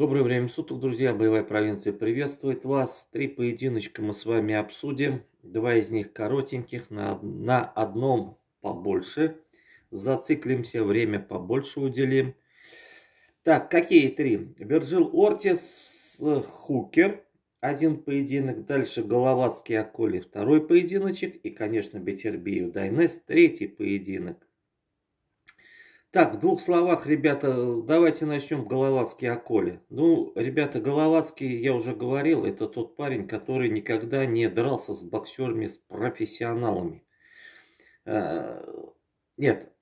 Доброе время суток, друзья. Боевая провинция приветствует вас. Три поединочка мы с вами обсудим. Два из них коротеньких, на, на одном побольше. Зациклимся, время побольше уделим. Так, какие три? Вирджил Ортис, Хукер, один поединок. Дальше Головацкий, Аколи, второй поединочек. И, конечно, Бетербиев, Дайнес, третий поединок. Так, в двух словах, ребята, давайте начнем Головацкий о Коле. Ну, ребята, Головацкий, я уже говорил, это тот парень, который никогда не дрался с боксерами, с профессионалами. Э, нет,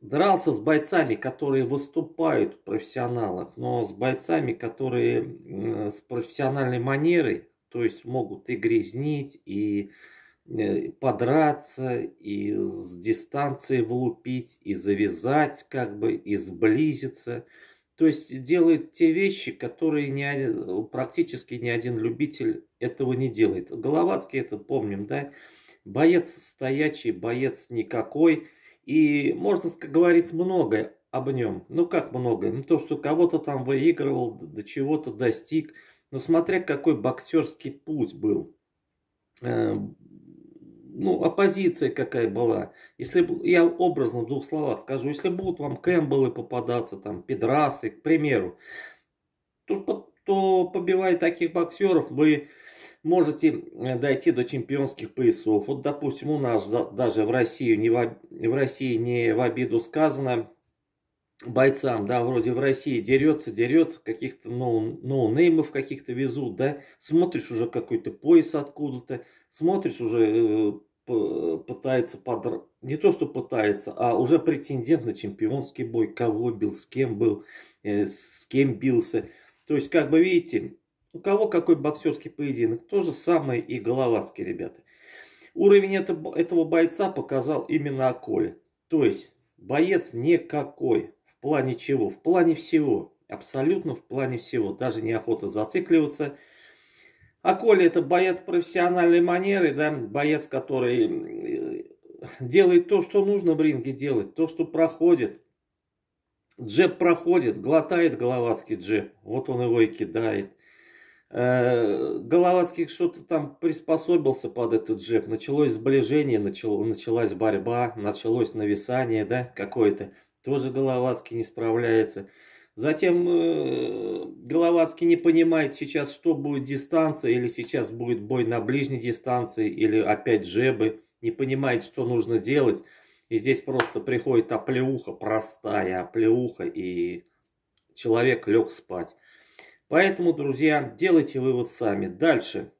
дрался с бойцами, которые выступают в профессионалах, но с бойцами, которые с профессиональной манерой, то есть могут и грязнить, и Э, подраться, и с дистанции влупить, и завязать, как бы, и сблизиться. То есть делает те вещи, которые ни один, практически ни один любитель этого не делает. Головацкий это помним, да? Боец стоячий, боец никакой. И можно говорить многое об нем. Ну как многое? Ну то, что кого-то там выигрывал, до чего-то достиг. Но смотря какой боксерский путь был э, ну, оппозиция какая была. Если бы я образно в двух словах скажу, если будут вам Кэмпбеллы попадаться, там, педрасы, к примеру, то, то побивая таких боксеров, вы можете э, дойти до чемпионских поясов. Вот, допустим, у нас даже в России не в, в России не в обиду сказано бойцам, да, вроде в России дерется, дерется, каких-то ноу, ноунеймов каких-то везут, да, смотришь уже какой-то пояс откуда-то, смотришь уже э, пытается подр... не то что пытается, а уже претендент на чемпионский бой, кого бил, с кем был, э, с кем бился. То есть, как бы видите, у кого какой боксерский поединок, то же самое и Головацкий, ребята. Уровень это, этого бойца показал именно Аколе. То есть, боец никакой, в плане чего? В плане всего, абсолютно в плане всего. Даже неохота зацикливаться – а Коля это боец профессиональной манеры, да, боец, который э, делает то, что нужно в ринге делать, то, что проходит. Джеб проходит, глотает головацкий джеб, вот он его и кидает. Э, головацкий что-то там приспособился под этот джеб. Началось сближение, начало, началась борьба, началось нависание, да, какое-то. Тоже Головацкий не справляется. Затем э, Беловацкий не понимает сейчас, что будет дистанция, или сейчас будет бой на ближней дистанции, или опять жебы. Не понимает, что нужно делать. И здесь просто приходит оплеуха, простая оплеуха, и человек лег спать. Поэтому, друзья, делайте вывод сами. Дальше.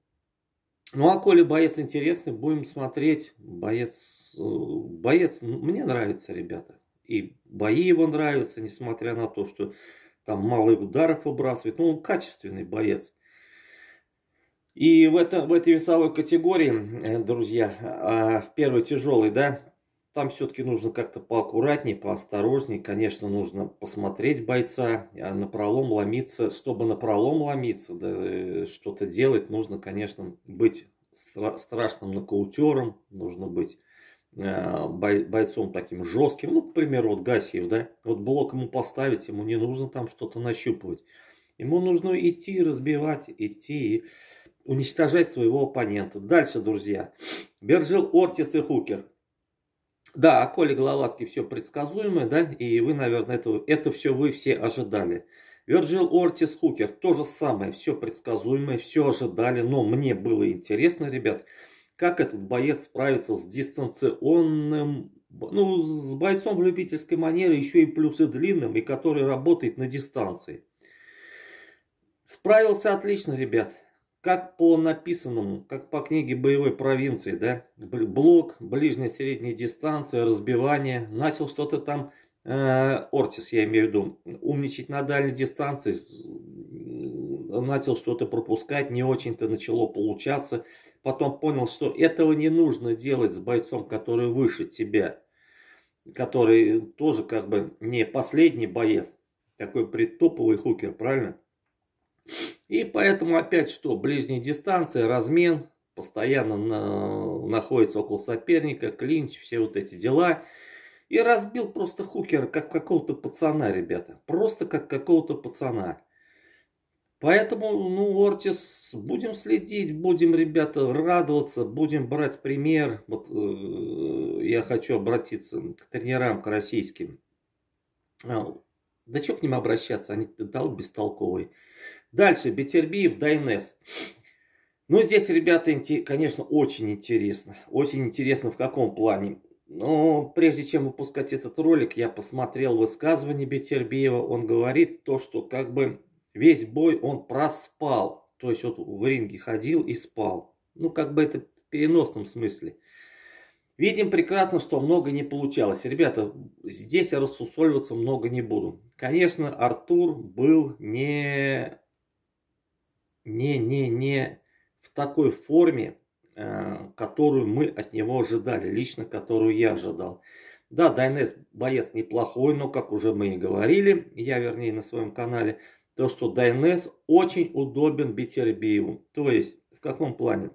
Ну, а коли боец интересный, будем смотреть. Боец, э, боец, мне нравится, ребята и бои его нравятся, несмотря на то, что там мало ударов выбрасывает. Ну, он качественный боец. И в, это, в этой весовой категории, э, друзья, а, в первой тяжелой, да, там все-таки нужно как-то поаккуратнее, поосторожнее. Конечно, нужно посмотреть бойца, а, на пролом ломиться. Чтобы на пролом ломиться, да, э, что-то делать, нужно, конечно, быть страшным нокаутером, нужно быть Э, бойцом таким жестким, ну, к примеру, вот Гасиев, да, вот блок ему поставить, ему не нужно там что-то нащупывать. Ему нужно идти, разбивать, идти и уничтожать своего оппонента. Дальше, друзья. Бержил Ортис и Хукер. Да, Коля Головацкий все предсказуемое, да, и вы, наверное, это, это все вы все ожидали. Вирджил Ортис Хукер, то же самое, все предсказуемое, все ожидали, но мне было интересно, ребят, как этот боец справится с дистанционным, ну, с бойцом в любительской манере, еще и плюсы длинным, и который работает на дистанции. Справился отлично, ребят. Как по написанному, как по книге боевой провинции, да, блок, ближняя средняя дистанция, разбивание, начал что-то там э, Ортис, я имею в виду, умничать на дальней дистанции, Э, начал что-то пропускать, не очень-то начало получаться. Потом понял, что этого не нужно делать с бойцом, который выше тебя, который тоже как бы не последний боец, такой предтоповый хукер, правильно? И поэтому опять что, ближняя дистанция, размен, постоянно на, находится около соперника, клинч, все вот эти дела. И разбил просто хукера, как какого-то пацана, ребята. Просто как какого-то пацана. Поэтому, ну, Ортис, будем следить, будем, ребята, радоваться, будем брать пример. Вот э, я хочу обратиться к тренерам, к российским. А, да что к ним обращаться, они дал бестолковые. Дальше, Бетербиев, Дайнес. Ну, здесь, ребята, конечно, очень интересно. Очень интересно в каком плане. Но прежде чем выпускать этот ролик, я посмотрел высказывание Бетербиева. Он говорит то, что как бы Весь бой он проспал. То есть вот в ринге ходил и спал. Ну, как бы это в переносном смысле. Видим прекрасно, что много не получалось. Ребята, здесь я рассусоливаться много не буду. Конечно, Артур был не... Не, не, не в такой форме, э, которую мы от него ожидали. Лично, которую я ожидал. Да, Дайнес боец неплохой, но, как уже мы и говорили, я вернее на своем канале, то, что DNS очень удобен Бетербееву. То есть, в каком плане?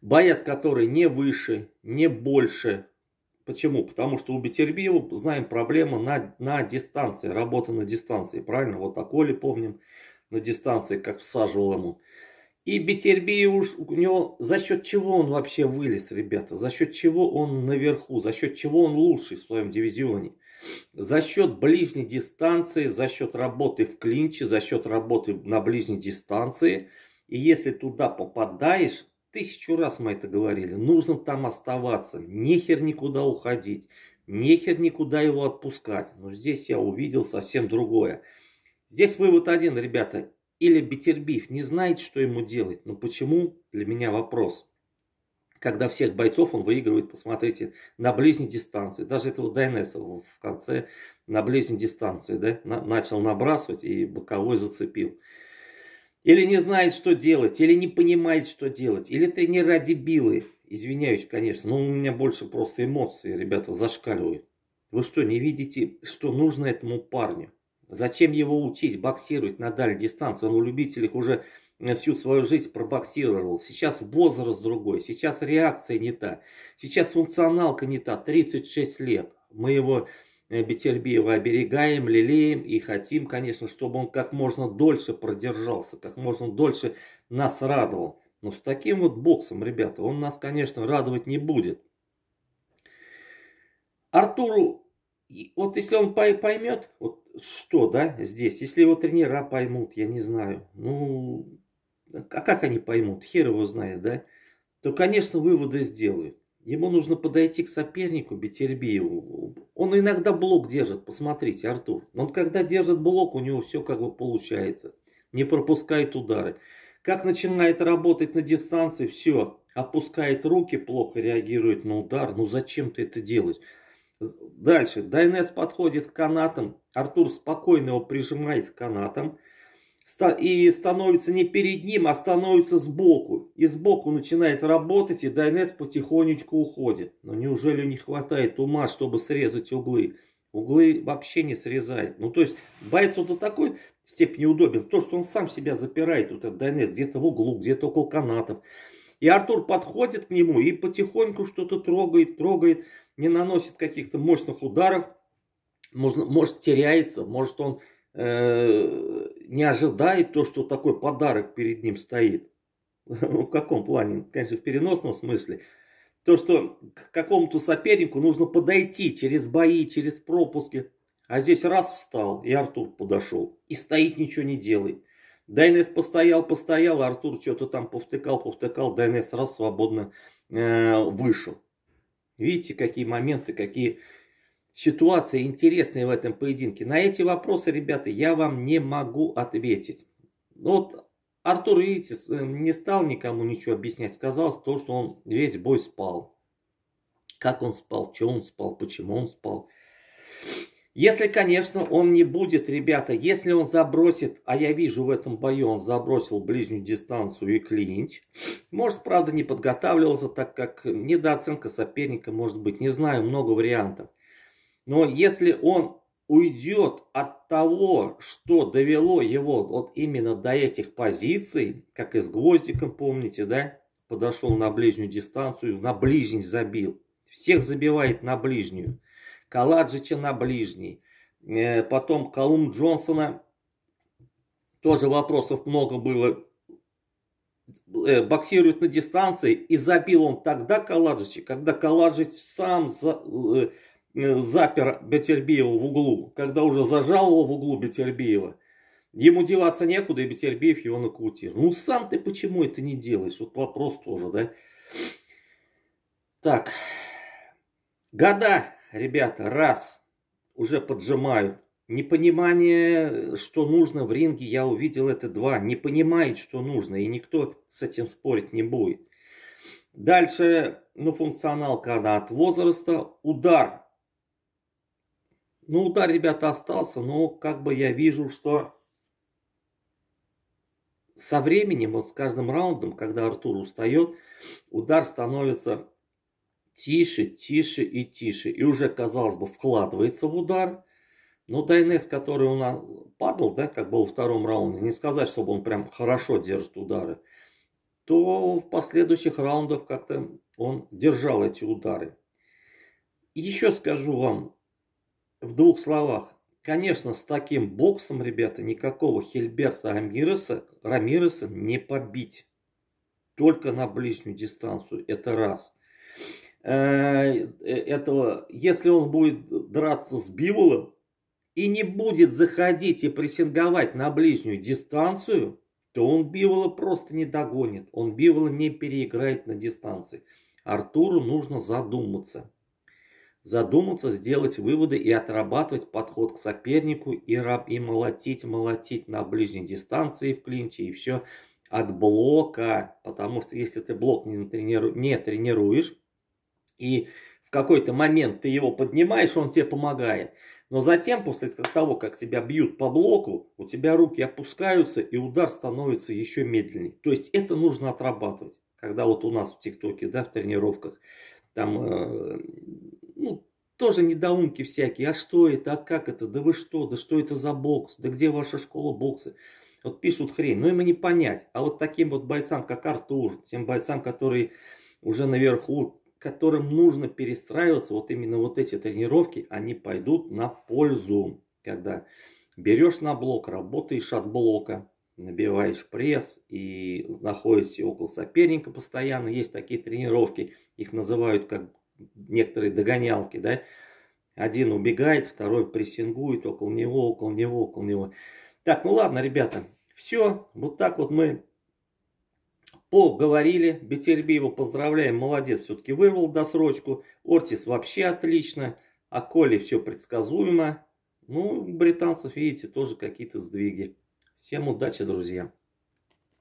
Боец, который не выше, не больше. Почему? Потому что у Бетербеева, знаем, проблема на, на дистанции, работа на дистанции, правильно? Вот такой ли помним на дистанции, как всаживал ему. И Бетербеев уж у него за счет чего он вообще вылез, ребята? За счет чего он наверху? За счет чего он лучший в своем дивизионе? за счет ближней дистанции, за счет работы в клинче, за счет работы на ближней дистанции. И если туда попадаешь, тысячу раз мы это говорили, нужно там оставаться, нехер никуда уходить, нехер никуда его отпускать. Но здесь я увидел совсем другое. Здесь вывод один, ребята. Или Бетербиев не знает, что ему делать. Но почему? Для меня вопрос когда всех бойцов он выигрывает, посмотрите, на ближней дистанции. Даже этого Дайнеса в конце на ближней дистанции да, на, начал набрасывать и боковой зацепил. Или не знает, что делать, или не понимает, что делать, или тренера дебилы. Извиняюсь, конечно, но у меня больше просто эмоции, ребята, зашкаливают. Вы что, не видите, что нужно этому парню? Зачем его учить боксировать на дальней дистанции? Он у любителей уже всю свою жизнь пробоксировал. Сейчас возраст другой, сейчас реакция не та, сейчас функционалка не та, 36 лет. Мы его э, Бетельбиева оберегаем, лелеем и хотим, конечно, чтобы он как можно дольше продержался, как можно дольше нас радовал. Но с таким вот боксом, ребята, он нас, конечно, радовать не будет. Артуру, вот если он поймет, вот что, да, здесь, если его тренера поймут, я не знаю, ну, а, а как они поймут? Хер его знает, да? То, конечно, выводы сделают. Ему нужно подойти к сопернику Бетербиеву. Он иногда блок держит, посмотрите, Артур. Но Он когда держит блок, у него все как бы получается. Не пропускает удары. Как начинает работать на дистанции, все, опускает руки, плохо реагирует на удар. Ну зачем ты это делаешь? Дальше. Дайнес подходит к канатам. Артур спокойно его прижимает к канатам и становится не перед ним, а становится сбоку. И сбоку начинает работать, и Дайнес потихонечку уходит. Но неужели не хватает ума, чтобы срезать углы? Углы вообще не срезает. Ну, то есть, боец вот до такой степени удобен. То, что он сам себя запирает, вот этот Дайнес, где-то в углу, где-то около канатов. И Артур подходит к нему и потихоньку что-то трогает, трогает, не наносит каких-то мощных ударов. Может, может теряется, может он Э, не ожидает то, что такой подарок перед ним стоит. В каком плане? Конечно, в переносном смысле. То, что к какому-то сопернику нужно подойти через бои, через пропуски. А здесь раз встал, и Артур подошел. И стоит, ничего не делает. Дайнес постоял, постоял, Артур что-то там повтыкал, повтыкал. Дайнес раз свободно э, вышел. Видите, какие моменты, какие Ситуация интересная в этом поединке? На эти вопросы, ребята, я вам не могу ответить. Ну вот Артур, видите, э, не стал никому ничего объяснять. Сказал то, что он весь бой спал. Как он спал, что он спал, почему он спал. Если, конечно, он не будет, ребята, если он забросит, а я вижу в этом бою, он забросил ближнюю дистанцию и клинч. Может, правда, не подготавливался, так как недооценка соперника, может быть, не знаю, много вариантов. Но если он уйдет от того, что довело его вот именно до этих позиций, как и с гвоздиком, помните, да? Подошел на ближнюю дистанцию, на ближний забил. Всех забивает на ближнюю. Каладжича на ближний. Э, потом Колумб Джонсона. Тоже вопросов много было. Э, боксирует на дистанции. И забил он тогда Каладжича, когда Каладжич сам за, э, запер Бетербиева в углу, когда уже зажал его в углу Бетербиева. Ему деваться некуда, и Бетербиев его накрутил. Ну сам ты почему это не делаешь? Вот вопрос тоже, да? Так, года, ребята, раз, уже поджимают. Непонимание, что нужно в ринге, я увидел это два. Не понимает, что нужно, и никто с этим спорить не будет. Дальше, ну, функционал она от возраста. Удар ну, удар, ребята, остался, но как бы я вижу, что со временем, вот с каждым раундом, когда Артур устает, удар становится тише, тише и тише. И уже, казалось бы, вкладывается в удар. Но Дайнес, который у нас падал, да, как был во втором раунде, не сказать, чтобы он прям хорошо держит удары, то в последующих раундах как-то он держал эти удары. Еще скажу вам, в двух словах. Конечно, с таким боксом, ребята, никакого Хильберта Рамиреса, Рамиреса не побить. Только на ближнюю дистанцию. Это раз. Э, э, этого, если он будет драться с Биволом и не будет заходить и прессинговать на ближнюю дистанцию, то он Бивола просто не догонит. Он Бивола не переиграет на дистанции. Артуру нужно задуматься задуматься, сделать выводы и отрабатывать подход к сопернику и, раб, и молотить, молотить на ближней дистанции в клинче и все от блока, потому что если ты блок не, трениру, не тренируешь и в какой-то момент ты его поднимаешь, он тебе помогает. Но затем, после того, как тебя бьют по блоку, у тебя руки опускаются и удар становится еще медленнее. То есть это нужно отрабатывать. Когда вот у нас в ТикТоке, да, в тренировках, там э, тоже недоумки всякие. А что это? А как это? Да вы что? Да что это за бокс? Да где ваша школа бокса? Вот пишут хрень, ну им и не понять. А вот таким вот бойцам, как Артур, тем бойцам, которые уже наверху, которым нужно перестраиваться, вот именно вот эти тренировки, они пойдут на пользу. Когда берешь на блок, работаешь от блока, набиваешь пресс и находишься около соперника постоянно. Есть такие тренировки, их называют как некоторые догонялки, да, один убегает, второй прессингует около него, около него, около него. Так, ну ладно, ребята, все, вот так вот мы поговорили. Бетельби его поздравляем, молодец, все-таки вырвал досрочку. Ортис вообще отлично, а Коли все предсказуемо. Ну, британцев, видите, тоже какие-то сдвиги. Всем удачи, друзья!